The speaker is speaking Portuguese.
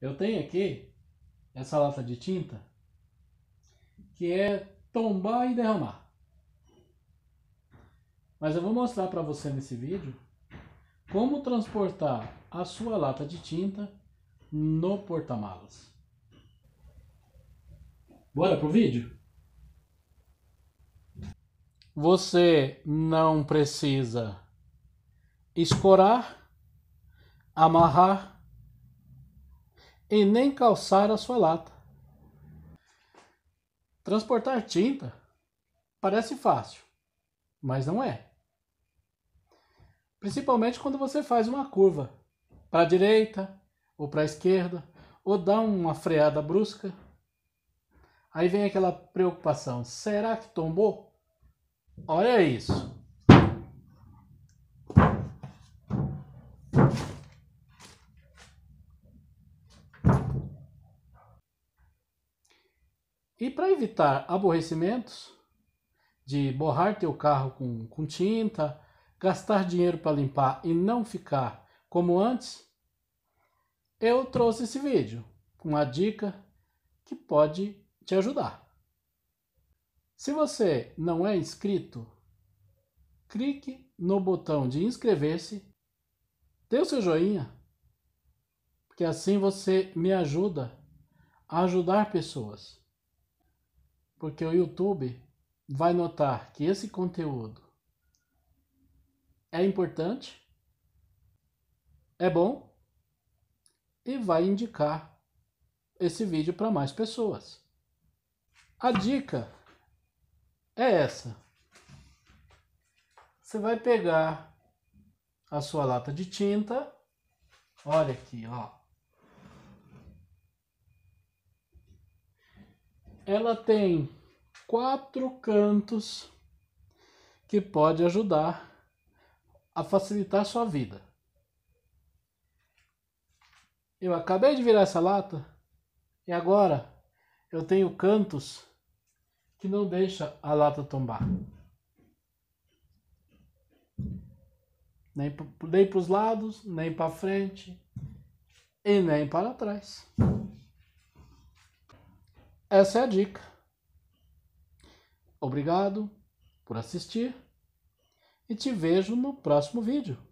Eu tenho aqui essa lata de tinta que é tombar e derramar. Mas eu vou mostrar para você nesse vídeo como transportar a sua lata de tinta no porta-malas. Bora pro vídeo? Você não precisa escorar, amarrar e nem calçar a sua lata. Transportar tinta parece fácil, mas não é. Principalmente quando você faz uma curva para a direita ou para a esquerda, ou dá uma freada brusca. Aí vem aquela preocupação: será que tombou? Olha isso! E para evitar aborrecimentos, de borrar teu carro com, com tinta, gastar dinheiro para limpar e não ficar como antes, eu trouxe esse vídeo com uma dica que pode te ajudar. Se você não é inscrito, clique no botão de inscrever-se, dê o seu joinha, porque assim você me ajuda a ajudar pessoas porque o YouTube vai notar que esse conteúdo é importante, é bom e vai indicar esse vídeo para mais pessoas. A dica é essa. Você vai pegar a sua lata de tinta, olha aqui, ó. ela tem quatro cantos que pode ajudar a facilitar a sua vida. Eu acabei de virar essa lata e agora eu tenho cantos que não deixa a lata tombar. Nem para os lados, nem para frente e nem para trás. Essa é a dica. Obrigado por assistir e te vejo no próximo vídeo.